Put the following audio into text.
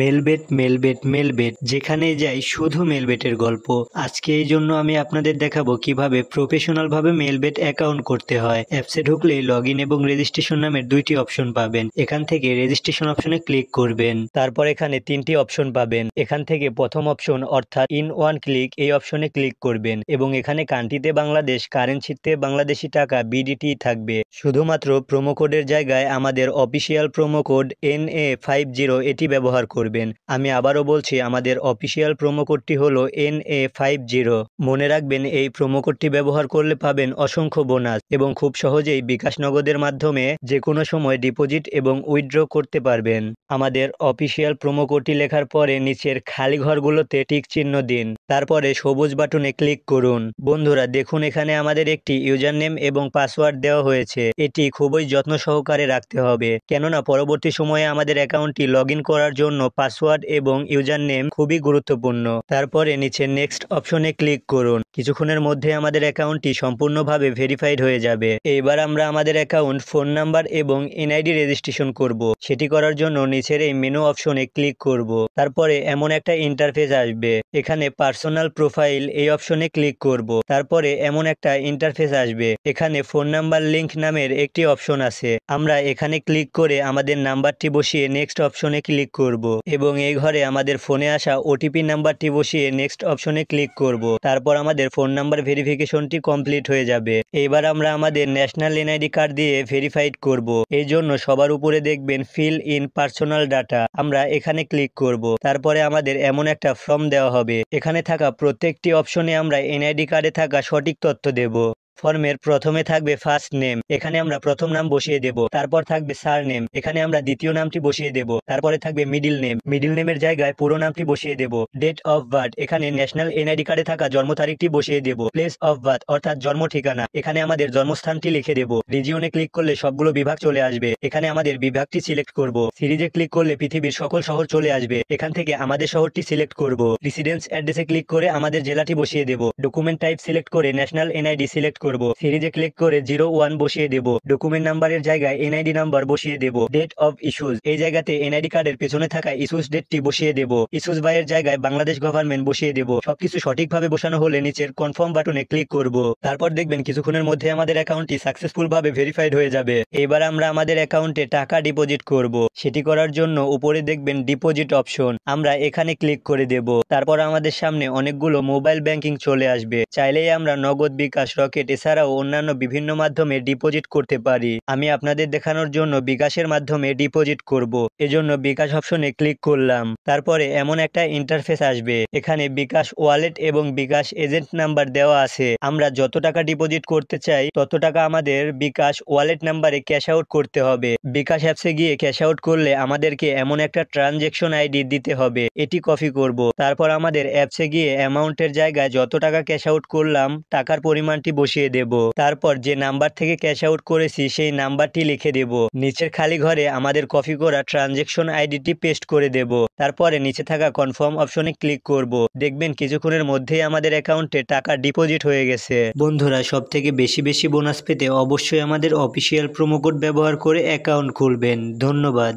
Melbet Melbet Melbet যেখানে যাই শুধু মেলবেটের গল্প আজকে এই জন্য আমি আপনাদের দেখাবো কিভাবে প্রফেশনাল ভাবে মেলবেট অ্যাকাউন্ট করতে হয় অ্যাপসে ঢুকলে লগ ইন এবং রেজিস্ট্রেশন নামের দুইটি অপশন পাবেন এখান থেকে রেজিস্ট্রেশন অপশনে ক্লিক করবেন তারপর এখানে তিনটি অপশন পাবেন এখান থেকে প্রথম অপশন অর্থাৎ ইন ওয়ান ক্লিক এই অপশনে ক্লিক করবেন এবং এখানে কান্ট্রিতে বাংলাদেশ কারেন্সিতে বাংলাদেশি টাকা বিডিটি থাকবে শুধুমাত্র প্রোমো কোডের জায়গায় আমাদের official promo code N A five zero এটি ব্যবহার করুন করবেন আমি আবারও বলছি আমাদের অফিসিয়াল প্রোমো কোডটি হল এন এ ফাইভ জিরো মনে রাখবেন এই প্রোমো কোডটি ব্যবহার করলে পাবেন অসংখ্য বোনাস এবং খুব সহজেই বিকাশ নগদের মাধ্যমে যে কোনো সময় ডিপোজিট এবং উইথড্র করতে পারবেন আমাদের অফিসিয়াল প্রোমো কোডটি লেখার পরে নিচের খালি ঘরগুলোতে টিক চিহ্ন দিন তারপরে সবুজ বাটনে ক্লিক করুন বন্ধুরা দেখুন এখানে আমাদের একটি ইউজার নেম এবং পাসওয়ার্ড দেওয়া হয়েছে এটি খুবই যত্ন সহকারে রাখতে হবে কেননা পরবর্তী সময়ে আমাদের অ্যাকাউন্টটি লগ করার জন্য জন্য পাসওয়ার্ড এবং ইউজার নেম খুবই গুরুত্বপূর্ণ তারপরে নিচে নেক্সট অপশনে ক্লিক করুন কিছুক্ষণের মধ্যে আমাদের অ্যাকাউন্টটি সম্পূর্ণভাবে ভেরিফাইড হয়ে যাবে এইবার আমরা আমাদের অ্যাকাউন্ট ফোন নাম্বার এবং এনআইডি রেজিস্ট্রেশন করব সেটি করার জন্য নিচের এই মেনু অপশনে ক্লিক করব তারপরে এমন একটা ইন্টারফেস আসবে এখানে পার্সোনাল প্রোফাইল এই অপশনে ক্লিক করব তারপরে এমন একটা ইন্টারফেস আসবে এখানে ফোন নাম্বার লিঙ্ক নামের একটি অপশন আছে আমরা এখানে ক্লিক করে আমাদের নাম্বারটি বসিয়ে নেক্সট অপশনে ক্লিক করব এবং এই ঘরে আমাদের ফোনে আসা ওটিপি নাম্বারটি বসিয়ে নেক্সট অপশনে ক্লিক করব তারপর আমাদের ফোন নাম্বার ভেরিফিকেশনটি কমপ্লিট হয়ে যাবে এবার আমরা আমাদের ন্যাশনাল এনআইডি কার্ড দিয়ে ভেরিফাইড করব এই জন্য সবার উপরে দেখবেন ফিল ইন পার্সোনাল ডাটা আমরা এখানে ক্লিক করব তারপরে আমাদের এমন একটা ফর্ম দেওয়া হবে এখানে থাকা প্রত্যেকটি অপশনে আমরা এনআইডি কার্ডে থাকা সঠিক তথ্য দেব ফর্মের প্রথমে থাকবে ফার্স্ট নেম এখানে আমরা প্রথম নাম বসিয়ে দেব তারপর থাকবে সার নেম এখানে আমরা দ্বিতীয় নামটি বসিয়ে দেব তারপরে থাকবে মিডিল নেম মিডিল নেমের জায়গায় পুরো নামটি বসিয়ে দেব ডেট অফ বার্থ এখানে ন্যাশনাল এনআইডি কার্ডে থাকা জন্ম তারিখটি বসিয়ে দেব প্লেস অফ বার্থ অর্থাৎ জন্ম ঠিকানা এখানে আমাদের জন্মস্থানটি লিখে দেব রিজিওনে ক্লিক করলে সবগুলো বিভাগ চলে আসবে এখানে আমাদের বিভাগটি সিলেক্ট করব সিরিজে ক্লিক করলে পৃথিবীর সকল শহর চলে আসবে এখান থেকে আমাদের শহরটি সিলেক্ট করব রেসিডেন্স অ্যাড্রেসে ক্লিক করে আমাদের জেলাটি বসিয়ে দেব ডকুমেন্ট টাইপ সিলেক্ট করে ন্যাশনাল এনআইডি সিলেক্ট করব সিরিজে ক্লিক করে জিরো ওয়ান বসিয়ে দেব ডকুমেন্ট নাম্বারের জায়গায় এনআইডি নাম্বার বসিয়ে দেব ডেট অফ ইস্যুজ এই জায়গাতে এনআইডি কার্ডের পেছনে থাকা ইস্যুজ ডেটটি বসিয়ে দেব ইস্যুজ বাইয়ের জায়গায় বাংলাদেশ গভর্নমেন্ট বসিয়ে দেব সবকিছু সঠিকভাবে বসানো হলে নিচের কনফার্ম বাটনে ক্লিক করব তারপর দেখবেন কিছুক্ষণের মধ্যে আমাদের অ্যাকাউন্টটি সাকসেসফুল ভাবে ভেরিফাইড হয়ে যাবে এবার আমরা আমাদের অ্যাকাউন্টে টাকা ডিপোজিট করব সেটি করার জন্য উপরে দেখবেন ডিপোজিট অপশন আমরা এখানে ক্লিক করে দেব তারপর আমাদের সামনে অনেকগুলো মোবাইল ব্যাংকিং চলে আসবে চাইলেই আমরা নগদ বিকাশ রকেট এছাড়াও অন্যান্য বিভিন্ন মাধ্যমে ডিপোজিট করতে পারি আমি আপনাদের দেখানোর জন্য বিকাশের মাধ্যমে ডিপোজিট করব। এজন্য বিকাশ অপশনে ক্লিক করলাম তারপরে এমন একটা ইন্টারফেস আসবে এখানে বিকাশ ওয়ালেট এবং বিকাশ এজেন্ট নাম্বার দেওয়া আছে আমরা যত টাকা ডিপোজিট করতে চাই তত টাকা আমাদের বিকাশ ওয়ালেট নাম্বারে ক্যাশ আউট করতে হবে বিকাশ অ্যাপসে গিয়ে ক্যাশ আউট করলে আমাদেরকে এমন একটা ট্রানজেকশন আইডি দিতে হবে এটি কপি করব তারপর আমাদের অ্যাপসে গিয়ে অ্যামাউন্টের জায়গায় যত টাকা ক্যাশ আউট করলাম টাকার পরিমাণটি বসিয়ে দিয়ে দেব তারপর যে নাম্বার থেকে ক্যাশ আউট করেছি সেই নাম্বারটি লিখে দেব নিচের খালি ঘরে আমাদের কপি করা ট্রানজেকশন আইডিটি পেস্ট করে দেব তারপরে নিচে থাকা কনফার্ম অপশনে ক্লিক করব দেখবেন কিছুক্ষণের মধ্যেই আমাদের অ্যাকাউন্টে টাকা ডিপোজিট হয়ে গেছে বন্ধুরা সব থেকে বেশি বেশি বোনাস পেতে অবশ্যই আমাদের অফিসিয়াল প্রোমো কোড ব্যবহার করে অ্যাকাউন্ট খুলবেন ধন্যবাদ